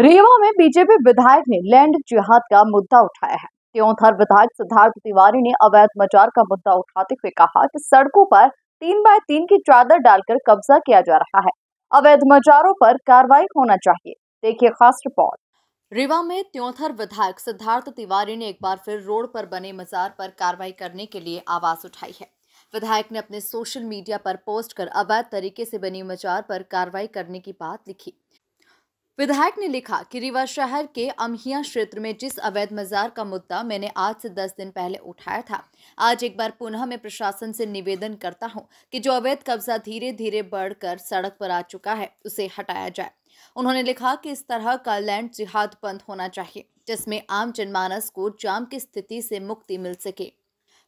रीवा में बीजेपी विधायक ने लैंड जिहाद का मुद्दा उठाया है त्योंथर विधायक सिद्धार्थ तिवारी ने अवैध मजार का मुद्दा उठाते हुए कहा कि सड़कों पर तीन बाय तीन की चादर डालकर कब्जा किया जा रहा है अवैध मजारों पर कार्रवाई होना चाहिए देखिए खास रिपोर्ट रीवा में त्योंथर विधायक सिद्धार्थ तिवारी ने एक बार फिर रोड पर बने मजार पर कार्रवाई करने के लिए आवाज उठाई है विधायक ने अपने सोशल मीडिया पर पोस्ट कर अवैध तरीके से बनी मजार पर कार्रवाई करने की बात लिखी विधायक ने लिखा कि रीवा शहर के अमहिया क्षेत्र में जिस अवैध मजार का मुद्दा मैंने आज से दस दिन पहले उठाया था आज एक बार पुनः मैं प्रशासन से निवेदन करता हूं कि जो अवैध कब्जा धीरे धीरे बढ़कर सड़क पर आ चुका है उसे हटाया जाए उन्होंने लिखा कि इस तरह का लैंड जिहाद बंद होना चाहिए जिसमें आम जनमानस को जाम की स्थिति से मुक्ति मिल सके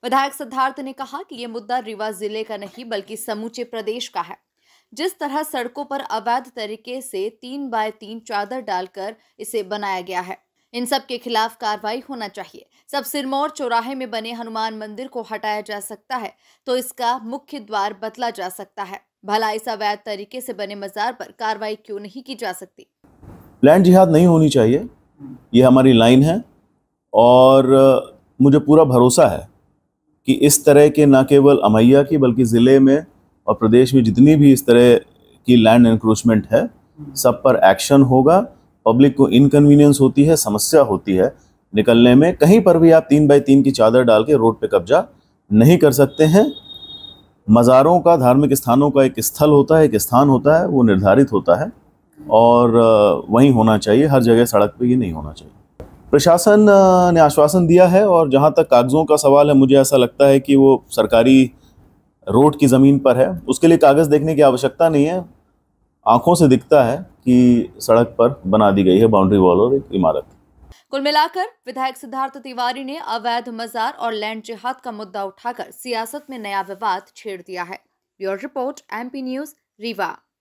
विधायक सिद्धार्थ ने कहा कि ये मुद्दा रीवा जिले का नहीं बल्कि समूचे प्रदेश का है जिस तरह सड़कों पर अवैध तरीके से तीन बाय तीन चादर डालकर इसे बनाया गया है इन सब के खिलाफ कार्रवाई होना चाहिए सब सिरमौर चौराहे में बने हनुमान मंदिर को हटाया जा सकता है तो इसका मुख्य द्वार बदला जा सकता है भला इस अवैध तरीके से बने मजार पर कार्रवाई क्यों नहीं की जा सकती लैंड जिहाद नहीं होनी चाहिए ये हमारी लाइन है और मुझे पूरा भरोसा है कि इस तरह के न केवल अमैया की बल्कि ज़िले में और प्रदेश में जितनी भी इस तरह की लैंड इंक्रोचमेंट है सब पर एक्शन होगा पब्लिक को इनकन्वीनियंस होती है समस्या होती है निकलने में कहीं पर भी आप तीन बाई तीन की चादर डाल के रोड पे कब्जा नहीं कर सकते हैं मज़ारों का धार्मिक स्थानों का एक स्थल होता है एक स्थान होता है वो निर्धारित होता है और वहीं होना चाहिए हर जगह सड़क पे ये नहीं होना चाहिए प्रशासन ने आश्वासन दिया है और जहाँ तक कागज़ों का सवाल है मुझे ऐसा लगता है कि वो सरकारी रोड की ज़मीन पर है उसके लिए कागज़ देखने की आवश्यकता नहीं है आंखों से दिखता है कि सड़क पर बना दी गई है बाउंड्री वॉल और एक इमारत कुल मिलाकर विधायक सिद्धार्थ तिवारी ने अवैध मजार और लैंड जिहाद का मुद्दा उठाकर सियासत में नया विवाद छेड़ दिया है bureau report MP news Rewa